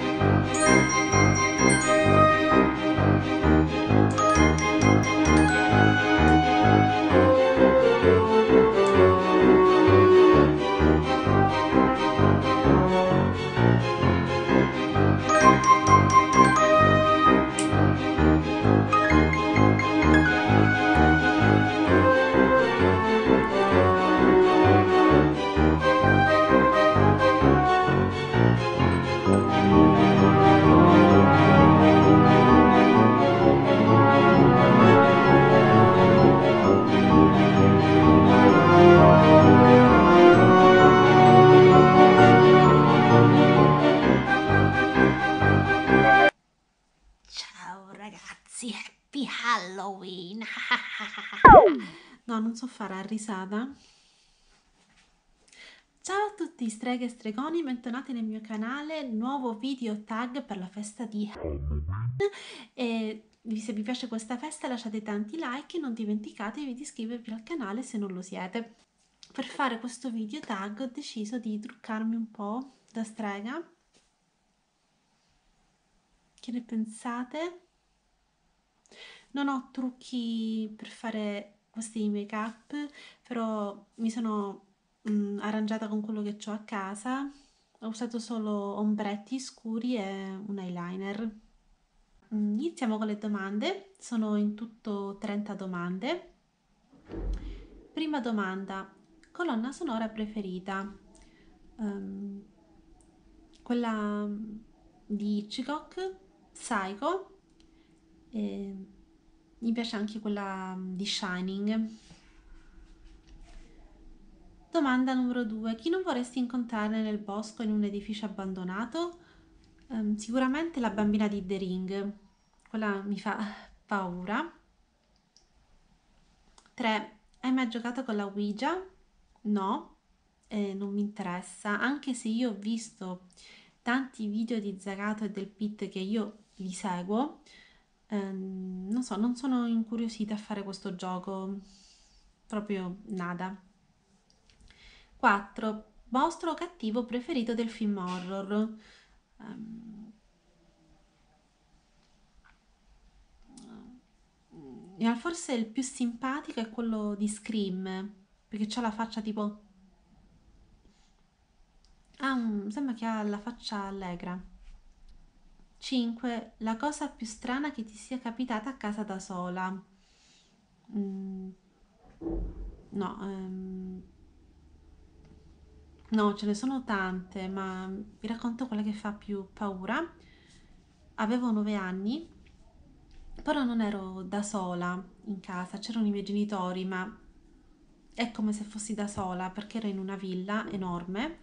Música la risata. Ciao a tutti streghe e stregoni, bentornati nel mio canale, nuovo video tag per la festa di Halloween e se vi piace questa festa lasciate tanti like e non dimenticatevi di iscrivervi al canale se non lo siete. Per fare questo video tag ho deciso di truccarmi un po' da strega. Che ne pensate? Non ho trucchi per fare questi make up però mi sono mh, mm, arrangiata con quello che ho a casa ho usato solo ombretti scuri e un eyeliner mm, iniziamo con le domande sono in tutto 30 domande prima domanda colonna sonora preferita um, quella mm, di Hitchcock Psycho ehm, mi piace anche quella mm, di Shining. Domanda numero due Chi non vorresti incontrare nel bosco in un edificio abbandonato? Um, sicuramente la bambina di The Ring. Quella mi fa paura. 3. Hai mai giocato con la Ouija? No, eh, non mi interessa, anche se io ho visto tanti video di Zagato e del Pit che io li seguo, ehm, non so, non sono incuriosita a fare questo gioco, proprio nada. 4. Vostro cattivo preferito del film horror. Um, forse il più simpatico è quello di Scream, perché c'ha la faccia tipo... Ah, sembra che ha la faccia allegra. 5. La cosa più strana che ti sia capitata a casa da sola. Mm, no, ehm, no, ce ne sono tante, ma vi racconto quella che fa più paura. Avevo 9 anni, però non ero da sola in casa, c'erano i miei genitori, ma è come se fossi da sola perché ero in una villa enorme.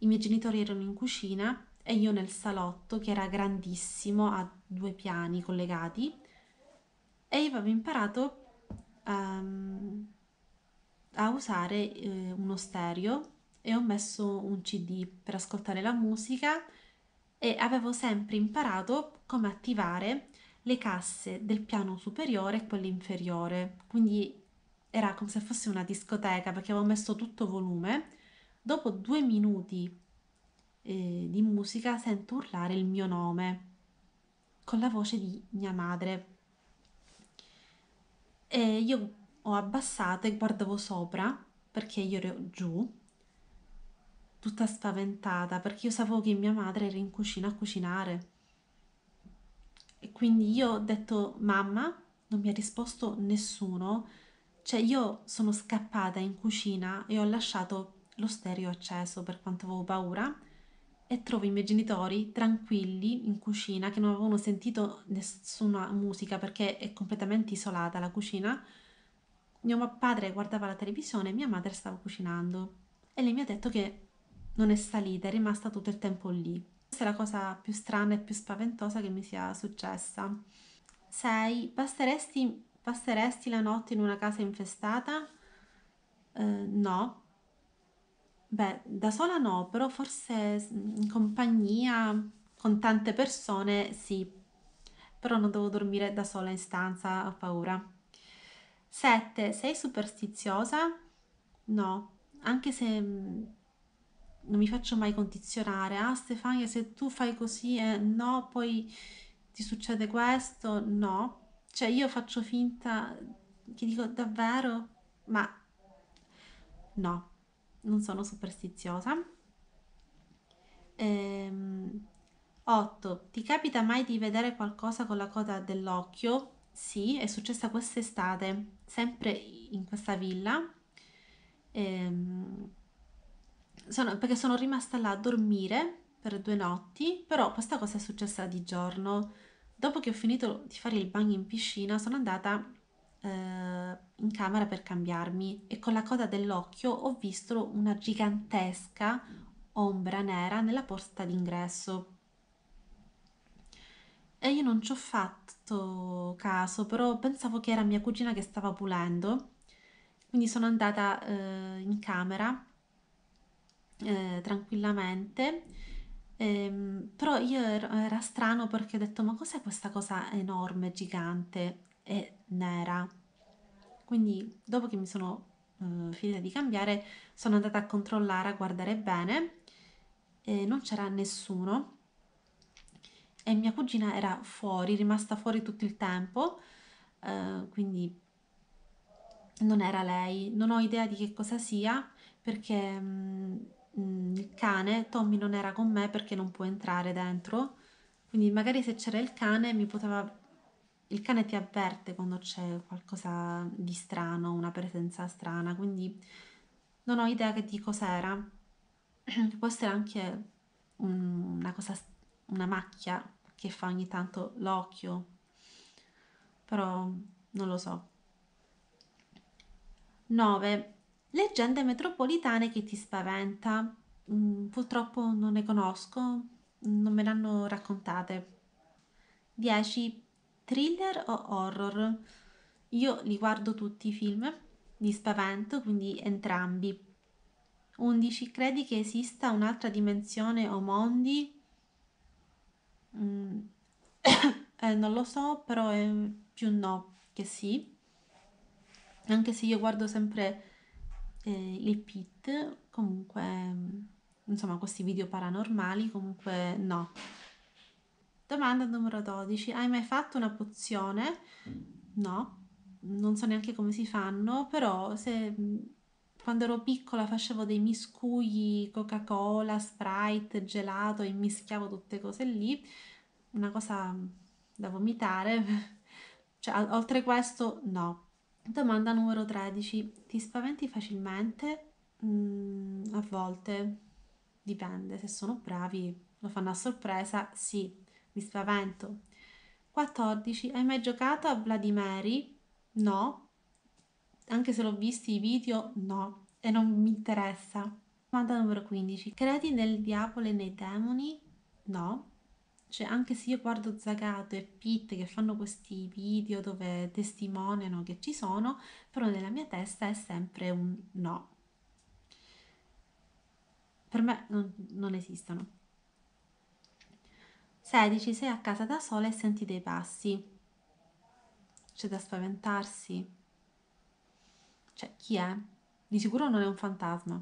I miei genitori erano in cucina e io nel salotto che era grandissimo a due piani collegati e io avevo imparato um, a usare eh, uno stereo e ho messo un cd per ascoltare la musica e avevo sempre imparato come attivare le casse del piano superiore e quelle inferiore quindi era come se fosse una discoteca perché avevo messo tutto volume dopo due minuti eh, di musica sento urlare il mio nome con la voce di mia madre. E io ho abbassato e guardavo sopra perché io ero giù, tutta spaventata perché io sapevo che mia madre era in cucina a cucinare. E quindi io ho detto mamma, non mi ha risposto nessuno, cioè io sono scappata in cucina e ho lasciato lo stereo acceso per quanto avevo paura e trovo i miei genitori tranquilli in cucina che non avevano sentito nessuna musica perché è completamente isolata la cucina. Mio padre guardava la televisione e mia madre stava cucinando e lei mi ha detto che non è salita, è rimasta tutto il tempo lì. Questa è la cosa più strana e più spaventosa che mi sia successa. 6. Passeresti, passeresti la notte in una casa infestata? Eh, no, Beh, da sola no, però forse in compagnia con tante persone sì, però non devo dormire da sola in stanza, ho paura. 7. Sei superstiziosa? No, anche se mm, non mi faccio mai condizionare. Ah, Stefania, se tu fai così e eh, no, poi ti succede questo. No, cioè io faccio finta che dico davvero, ma no non sono superstiziosa. Ehm, 8. Ti capita mai di vedere qualcosa con la coda dell'occhio? Sì, è successa quest'estate, sempre in questa villa. Ehm, sono, perché sono rimasta là a dormire per due notti, però questa cosa è successa di giorno. Dopo che ho finito di fare il bagno in piscina, sono andata eh, in camera per cambiarmi e con la coda dell'occhio ho visto una gigantesca ombra nera nella porta d'ingresso. E io non ci ho fatto caso, però pensavo che era mia cugina che stava pulendo, quindi sono andata eh, in camera eh, tranquillamente. Ehm, però io ero, era strano perché ho detto ma cos'è questa cosa enorme, gigante? e nera. Quindi dopo che mi sono eh, finita di cambiare sono andata a controllare, a guardare bene e non c'era nessuno e mia cugina era fuori, rimasta fuori tutto il tempo, eh, quindi non era lei. Non ho idea di che cosa sia perché mh, mm, mm, il cane, Tommy non era con me perché non può entrare dentro, quindi magari se c'era il cane mi poteva il cane ti avverte quando c'è qualcosa di strano, una presenza strana, quindi non ho idea che di cos'era. Può essere anche una cosa, una macchia che fa ogni tanto l'occhio, però non lo so. 9. Leggende metropolitane che ti spaventa. Mm, purtroppo non ne conosco, non me le hanno raccontate. 10 thriller o horror? Io li guardo tutti i film di spavento, quindi entrambi. 11. Credi che esista un'altra dimensione o mondi? Mm. eh, non lo so, però è più no che sì. Anche se io guardo sempre eh, il pit, comunque, mm, insomma, questi video paranormali, comunque no. Domanda numero 12. Hai mai fatto una pozione? No, non so neanche come si fanno, però se quando ero piccola facevo dei miscugli Coca-Cola, Sprite, gelato e mischiavo tutte cose lì, una cosa da vomitare. Cioè, oltre questo, no. Domanda numero 13. Ti spaventi facilmente? Mm, a volte, dipende, se sono bravi, lo fanno a sorpresa, sì, mi spavento. 14. Hai mai giocato a Vladimiri? No. Anche se l'ho visto i video, no. E non mi interessa. Domanda numero 15. Credi nel diavolo e nei demoni? No. Cioè, anche se io guardo Zagato e Pitt che fanno questi video dove testimoniano che ci sono, però nella mia testa è sempre un no. Per me non, non esistono. 16. Sei a casa da sola e senti dei passi. C'è da spaventarsi. Cioè, chi è? Di sicuro non è un fantasma.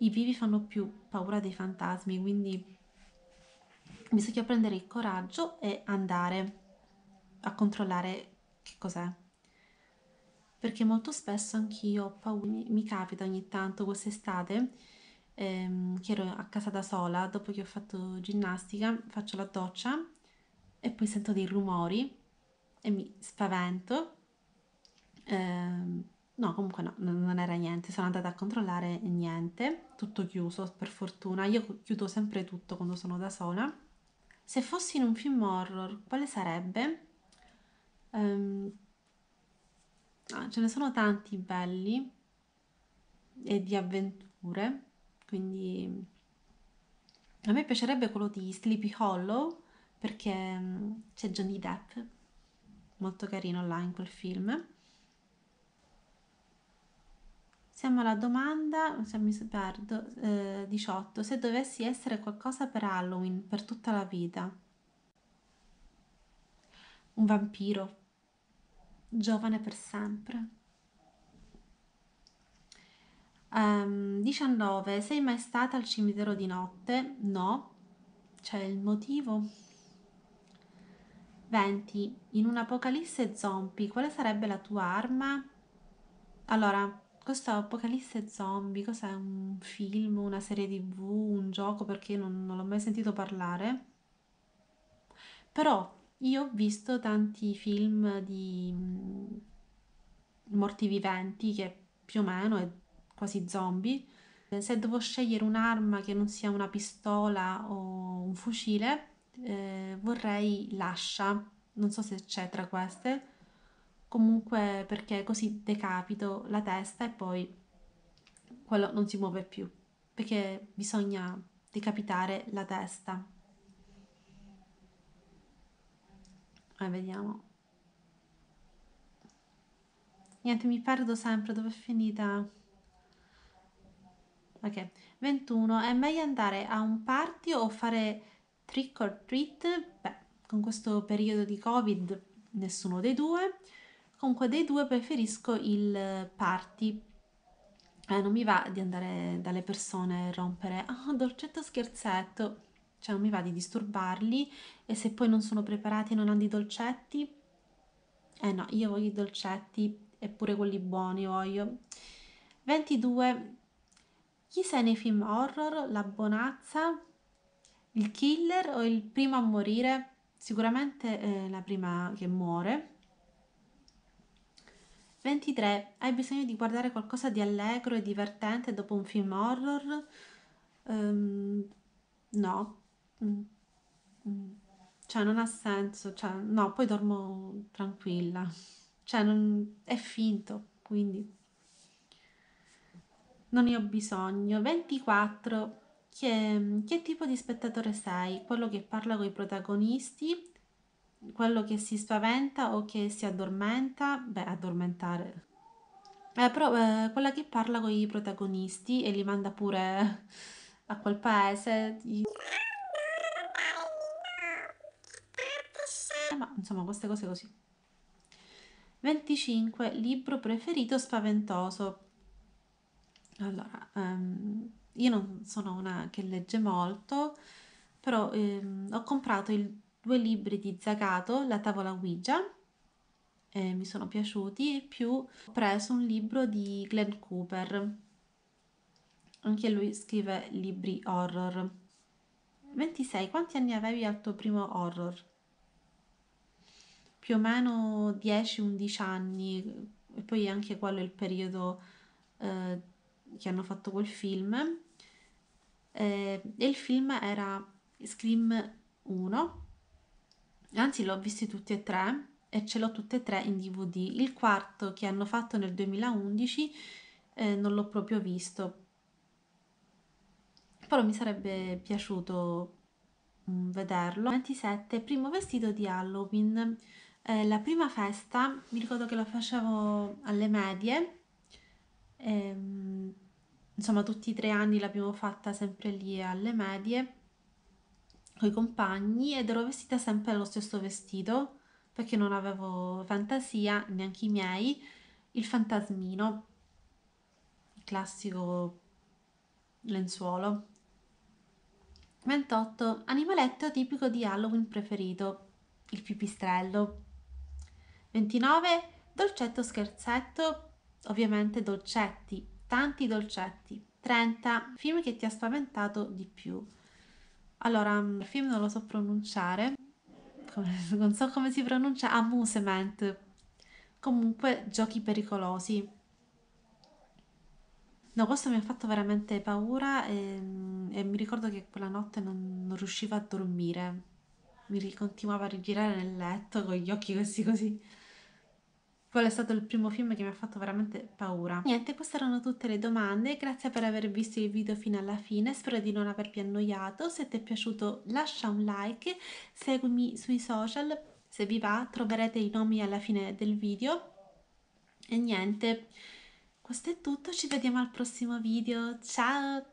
I vivi fanno più paura dei fantasmi, quindi bisogna prendere il coraggio e andare a controllare che cos'è. Perché molto spesso anch'io ho paura, mi capita ogni tanto quest'estate ehm, che ero a casa da sola, dopo che ho fatto ginnastica, faccio la doccia e poi sento dei rumori e mi spavento. Ehm, no, comunque no, non era niente, sono andata a controllare niente, tutto chiuso per fortuna. Io chiudo sempre tutto quando sono da sola. Se fossi in un film horror, quale sarebbe? Ehm, ah, ce ne sono tanti belli e di avventure. Quindi a me piacerebbe quello di Sleepy Hollow perché mm, c'è Johnny Depp, molto carino là in quel film. Siamo alla domanda, se mi perdo, eh, 18. Se dovessi essere qualcosa per Halloween, per tutta la vita. Un vampiro, giovane per sempre. Ehm, 19. Sei mai stata al cimitero di notte? No. C'è il motivo? 20. In un apocalisse zombie, quale sarebbe la tua arma? Allora, questo Apocalisse Zombie, cos'è? Un film, una serie tv, un gioco? Perché non, non l'ho mai sentito parlare. Però io ho visto tanti film di mm, morti viventi, che più o meno è quasi zombie. Eh, se devo scegliere un'arma che non sia una pistola o un fucile, eh, vorrei l'ascia, non so se c'è tra queste, comunque perché così decapito la testa e poi quello non si muove più, perché bisogna decapitare la testa. E vediamo. Niente, mi perdo sempre, dove è finita? Ok, 21. È meglio andare a un party o fare trick or treat? Beh, con questo periodo di Covid nessuno dei due. Comunque dei due preferisco il party. Eh, non mi va di andare dalle persone e rompere, ah, oh, dolcetto scherzetto, cioè non mi va di disturbarli e se poi non sono preparati e non hanno i dolcetti, eh no, io voglio i dolcetti eppure quelli buoni voglio. 22 chi sei nei film horror? La bonazza? Il killer o il primo a morire? Sicuramente è eh, la prima che muore. 23. Hai bisogno di guardare qualcosa di allegro e divertente dopo un film horror? Um, no. Mm. Mm. Cioè, non ha senso. Cioè, no, poi dormo tranquilla. Cioè, non, è finto, quindi... Non ne ho bisogno. 24. Che, che tipo di spettatore sei? Quello che parla con i protagonisti? Quello che si spaventa o che si addormenta? Beh, addormentare. Eh, però, eh, quella che parla con i protagonisti e li manda pure a quel paese. Eh, ma insomma, queste cose così. 25. Libro preferito spaventoso. Allora, ehm, io non sono una che legge molto, però ehm, ho comprato il- due libri di Zagato, La tavola Ouija, e mi sono piaciuti, più ho preso un libro di Glenn Cooper, anche lui scrive libri horror. 26, quanti anni avevi al tuo primo horror? Più o meno 10-11 anni, e poi anche quello è il periodo... Eh, che hanno fatto quel film eh, e il film era Scream 1 anzi l'ho visti tutti e tre e ce l'ho tutti e tre in DVD il quarto che hanno fatto nel 2011 eh, non l'ho proprio visto però mi sarebbe piaciuto mh, mm, vederlo 27 primo vestito di Halloween eh, la prima festa mi ricordo che la facevo alle medie e, ehm, insomma, tutti i tre anni l'abbiamo fatta sempre lì alle medie, con i compagni, ed ero vestita sempre lo stesso vestito, perché non avevo fantasia, neanche i miei, il fantasmino, il classico lenzuolo. 28. Animaletto tipico di Halloween preferito, il pipistrello. 29. Dolcetto scherzetto ovviamente dolcetti, tanti dolcetti. 30 film che ti ha spaventato di più. Allora, mm, il film non lo so pronunciare, non so come si pronuncia, amusement. Comunque, giochi pericolosi. No, questo mi ha fatto veramente paura e, mm, e mi ricordo che quella notte non, non riuscivo a dormire. Mi continuavo a rigirare nel letto con gli occhi così così quello è stato il primo film che mi ha fatto veramente paura. Niente, queste erano tutte le domande, grazie per aver visto il video fino alla fine, spero di non avervi annoiato, se ti è piaciuto lascia un like, seguimi sui social, se vi va troverete i nomi alla fine del video. E niente, questo è tutto, ci vediamo al prossimo video, ciao!